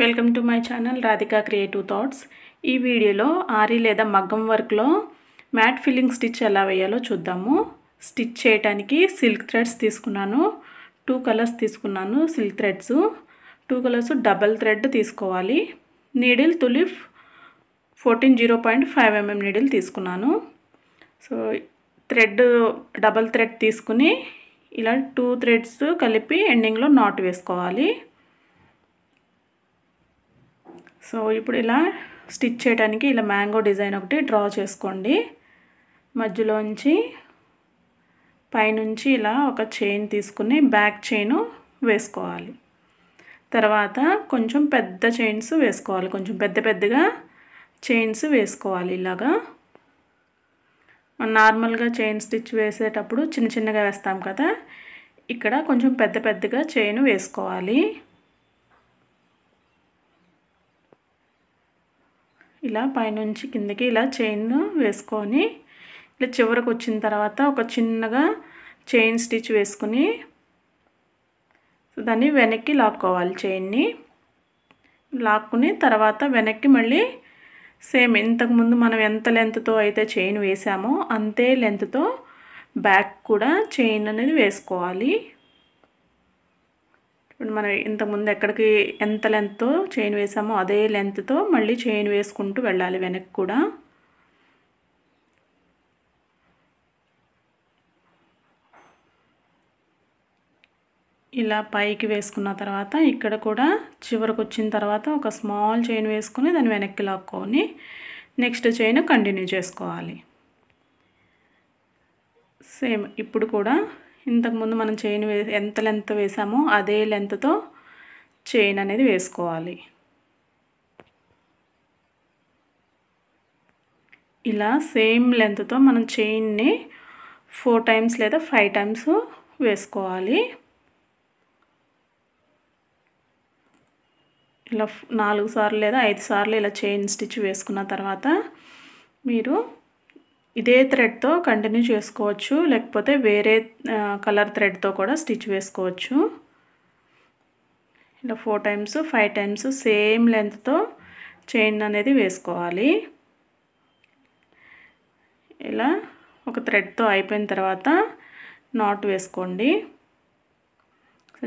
welcome to my channel Radhika creative thoughts ఈ వీడియోలో ఆరి లేదా మగ్గం వర్క్లో మ్యాట్ ఫిల్లింగ్ స్టిచ్ ఎలా వేయాలో చూద్దాము స్టిచ్ చేయడానికి సిల్క్ థ్రెడ్స్ తీసుకున్నాను టూ కలర్స్ తీసుకున్నాను silk threads two colours double thread తీసుకోవాలి needle Tulip fourteen zero point five mm needle తీసుకున్నాను సో థ్రెడ్ డబల్ థ్రెడ్ తీసుకుని ఇలా టూ థ్రెడ్స్ కలిపి ఎండింగ్లో నాట్ వేసుకోవాలి సో ఇప్పుడు ఇలా స్టిచ్ చేయడానికి ఇలా మ్యాంగో డిజైన్ ఒకటి డ్రా చేసుకోండి మధ్యలోంచి పైనుంచి ఇలా ఒక చైన్ తీసుకుని బ్యాక్ చైను వేసుకోవాలి తర్వాత కొంచెం పెద్ద చైన్స్ వేసుకోవాలి కొంచెం పెద్ద పెద్దగా చైన్స్ వేసుకోవాలి ఇలాగా నార్మల్గా చైన్ స్టిచ్ వేసేటప్పుడు చిన్న చిన్నగా వేస్తాం కదా ఇక్కడ కొంచెం పెద్ద పెద్దగా చైన్ వేసుకోవాలి ఇలా పైనుంచి కిందకి ఇలా చైన్ వేసుకొని ఇలా చివరికి వచ్చిన తర్వాత ఒక చిన్నగా చైన్ స్టిచ్ వేసుకుని దాన్ని వెనక్కి లాక్కోవాలి చైన్ని లాక్కుని తర్వాత వెనక్కి మళ్ళీ సేమ్ ఇంతకుముందు మనం ఎంత లెంత్తో అయితే చైన్ వేసామో అంతే లెంత్తో బ్యాక్ కూడా చైన్ అనేది వేసుకోవాలి ఇప్పుడు మనం ఇంతకుముందు ఎక్కడికి ఎంత లెంత్తో చైన్ వేసామో అదే లెంత్తో మళ్ళీ చైన్ వేసుకుంటూ వెళ్ళాలి వెనక్కి కూడా ఇలా పైకి వేసుకున్న తర్వాత ఇక్కడ కూడా చివరికి వచ్చిన తర్వాత ఒక స్మాల్ చైన్ వేసుకుని దాన్ని వెనక్కి లాక్కొని నెక్స్ట్ చైన్ కంటిన్యూ చేసుకోవాలి సేమ్ ఇప్పుడు కూడా ఇంతకుముందు మనం చైన్ వే ఎంత లెంత్ వేసామో అదే లెంత్తో చైన్ అనేది వేసుకోవాలి ఇలా సేమ్ లెంత్తో మనం చైన్ని ఫోర్ టైమ్స్ లేదా ఫైవ్ టైమ్స్ వేసుకోవాలి ఇలా నాలుగు సార్లు లేదా ఐదు సార్లు ఇలా చైన్ స్టిచ్ వేసుకున్న తర్వాత మీరు ఇదే థ్రెడ్తో కంటిన్యూ చేసుకోవచ్చు లేకపోతే వేరే కలర్ థ్రెడ్తో కూడా స్టిచ్ వేసుకోవచ్చు ఇలా four times five times same లెంత్తో చైన్ అనేది వేసుకోవాలి ఇలా ఒక థ్రెడ్తో అయిపోయిన తర్వాత నాట్ వేసుకోండి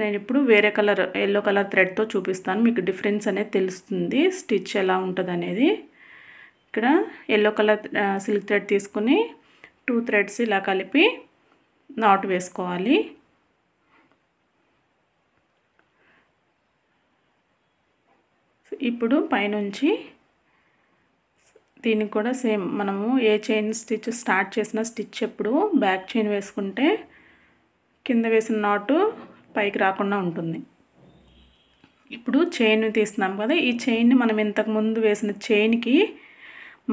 నేను ఇప్పుడు వేరే కలర్ ఎల్లో కలర్ థ్రెడ్తో చూపిస్తాను మీకు డిఫరెన్స్ అనేది తెలుస్తుంది స్టిచ్ ఎలా ఉంటుంది అనేది ఇక్కడ ఎల్లో కలర్ సిల్క్ థ్రెడ్ తీసుకుని టూ థ్రెడ్స్ ఇలా కలిపి నాట్ వేసుకోవాలి ఇప్పుడు పైనుంచి దీనికి కూడా సేమ్ మనము ఏ చైన్ స్టిచ్ స్టార్ట్ చేసిన స్టిచ్ ఎప్పుడు బ్యాక్ చైన్ వేసుకుంటే కింద వేసిన నాటు పైకి రాకుండా ఉంటుంది ఇప్పుడు చైన్ తీస్తున్నాం కదా ఈ చైన్ని మనం ఇంతకు ముందు వేసిన చైన్కి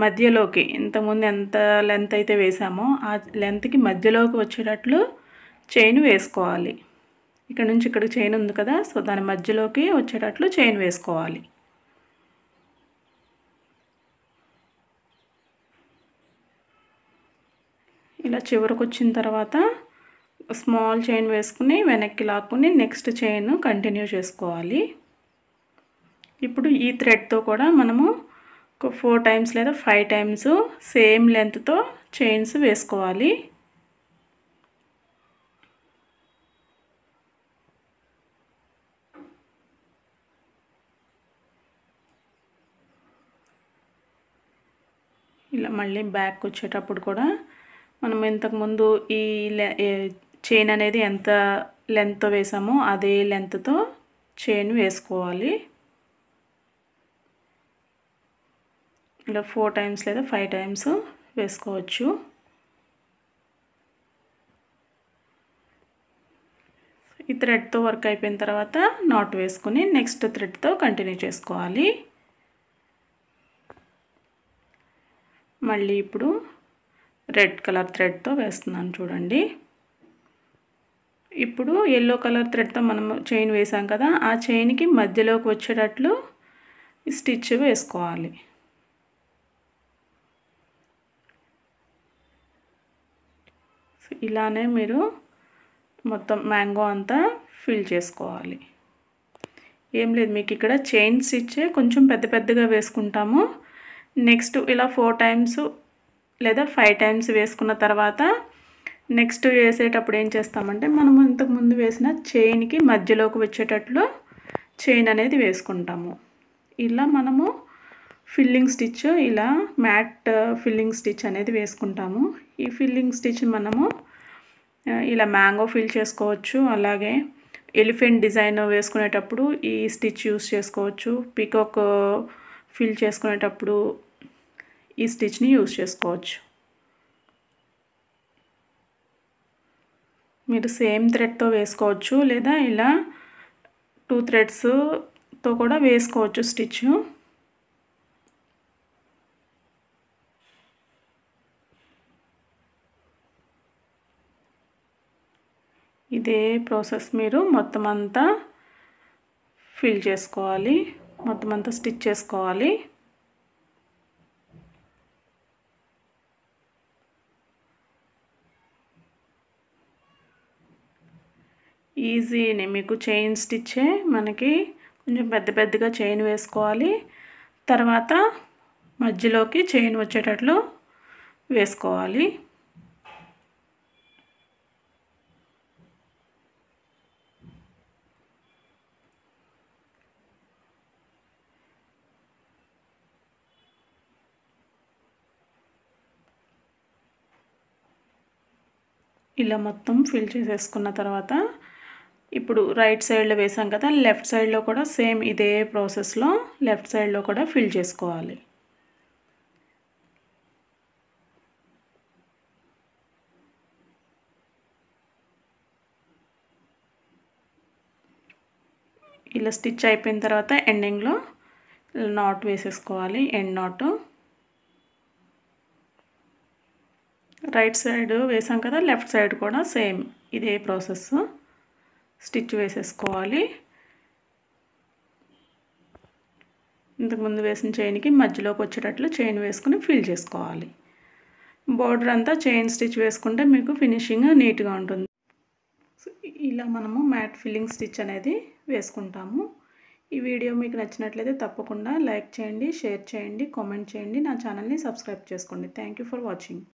మధ్యలోకి ఇంతకుముందు ఎంత లెంత్ అయితే వేసామో ఆ లెంత్కి మధ్యలోకి వచ్చేటట్లు చైన్ వేసుకోవాలి ఇక్కడ నుంచి ఇక్కడ చైన్ ఉంది కదా సో దాని మధ్యలోకి వచ్చేటట్లు చైన్ వేసుకోవాలి ఇలా చివరికి వచ్చిన తర్వాత స్మాల్ చైన్ వేసుకుని వెనక్కి లాక్కుని నెక్స్ట్ చైన్ కంటిన్యూ చేసుకోవాలి ఇప్పుడు ఈ థ్రెడ్తో కూడా మనము ఒక ఫోర్ టైమ్స్ లేదా ఫైవ్ టైమ్స్ సేమ్ లెంత్తో చైన్స్ వేసుకోవాలి ఇలా మళ్ళీ బ్యాక్ వచ్చేటప్పుడు కూడా మనం ఇంతకుముందు ఈ చైన్ అనేది ఎంత లెంత్ వేసామో అదే లెంత్తో చైన్ వేసుకోవాలి ఇలా ఫోర్ టైమ్స్ లేదా ఫైవ్ టైమ్స్ వేసుకోవచ్చు ఈ థ్రెడ్తో వర్క్ అయిపోయిన తర్వాత నాట్ వేసుకుని నెక్స్ట్ థ్రెడ్తో కంటిన్యూ చేసుకోవాలి మళ్ళీ ఇప్పుడు రెడ్ కలర్ థ్రెడ్తో వేస్తున్నాను చూడండి ఇప్పుడు ఎల్లో కలర్ థ్రెడ్తో మనం చైన్ వేసాం కదా ఆ చైన్కి మధ్యలోకి వచ్చేటట్లు స్టిచ్ వేసుకోవాలి ఇలానే మీరు మొత్తం మ్యాంగో అంతా ఫిల్ చేసుకోవాలి ఏం లేదు మీకు ఇక్కడ చైన్స్ ఇచ్చే కొంచెం పెద్ద పెద్దగా వేసుకుంటాము నెక్స్ట్ ఇలా ఫోర్ టైమ్స్ లేదా ఫైవ్ టైమ్స్ వేసుకున్న తర్వాత నెక్స్ట్ వేసేటప్పుడు ఏం చేస్తామంటే మనం ఇంతకుముందు వేసిన చైన్కి మధ్యలోకి వచ్చేటట్లు చైన్ అనేది వేసుకుంటాము ఇలా మనము ఫిల్లింగ్ స్టిచ్ ఇలా మ్యాట్ ఫిల్లింగ్ స్టిచ్ అనేది వేసుకుంటాము ఈ ఫిల్లింగ్ స్టిచ్ని మనము ఇలా మ్యాంగో ఫిల్ చేసుకోవచ్చు అలాగే ఎలిఫెంట్ డిజైన్ వేసుకునేటప్పుడు ఈ స్టిచ్ యూస్ చేసుకోవచ్చు పీకాక్ ఫిల్ చేసుకునేటప్పుడు ఈ స్టిచ్ని యూస్ చేసుకోవచ్చు మీరు సేమ్ థ్రెడ్తో వేసుకోవచ్చు లేదా ఇలా టూ థ్రెడ్స్తో కూడా వేసుకోవచ్చు స్టిచ్ ఇదే ప్రాసెస్ మీరు మొత్తం అంతా ఫిల్ చేసుకోవాలి మొత్తం అంతా స్టిచ్ చేసుకోవాలి ఈజీనే మీకు చైన్ స్టిచ్చే మనకి కొంచెం పెద్ద పెద్దగా చైన్ వేసుకోవాలి తర్వాత మధ్యలోకి చైన్ వచ్చేటట్లు వేసుకోవాలి ఇలా మొత్తం ఫిల్ చేసేసుకున్న తర్వాత ఇప్పుడు రైట్ సైడ్లో వేసాం కదా లెఫ్ట్ సైడ్లో కూడా సేమ్ ఇదే ప్రాసెస్లో లెఫ్ట్ సైడ్లో కూడా ఫిల్ చేసుకోవాలి ఇలా స్టిచ్ అయిపోయిన తర్వాత ఎండింగ్లో నాట్ వేసేసుకోవాలి ఎండ్ నాటు రైట్ సైడ్ వేసాం కదా లెఫ్ట్ సైడ్ కూడా సేమ్ ఇదే ప్రాసెస్ స్టిచ్ వేసేసుకోవాలి ఇంతకుముందు వేసిన చైన్కి మధ్యలోకి వచ్చేటట్లు చైన్ వేసుకుని ఫిల్ చేసుకోవాలి బోర్డర్ అంతా చైన్ స్టిచ్ వేసుకుంటే మీకు ఫినిషింగ్ నీట్గా ఉంటుంది ఇలా మనము మ్యాట్ ఫిల్లింగ్ స్టిచ్ అనేది వేసుకుంటాము ఈ వీడియో మీకు నచ్చినట్లయితే తప్పకుండా లైక్ చేయండి షేర్ చేయండి కామెంట్ చేయండి నా ఛానల్ని సబ్స్క్రైబ్ చేసుకోండి థ్యాంక్ ఫర్ వాచింగ్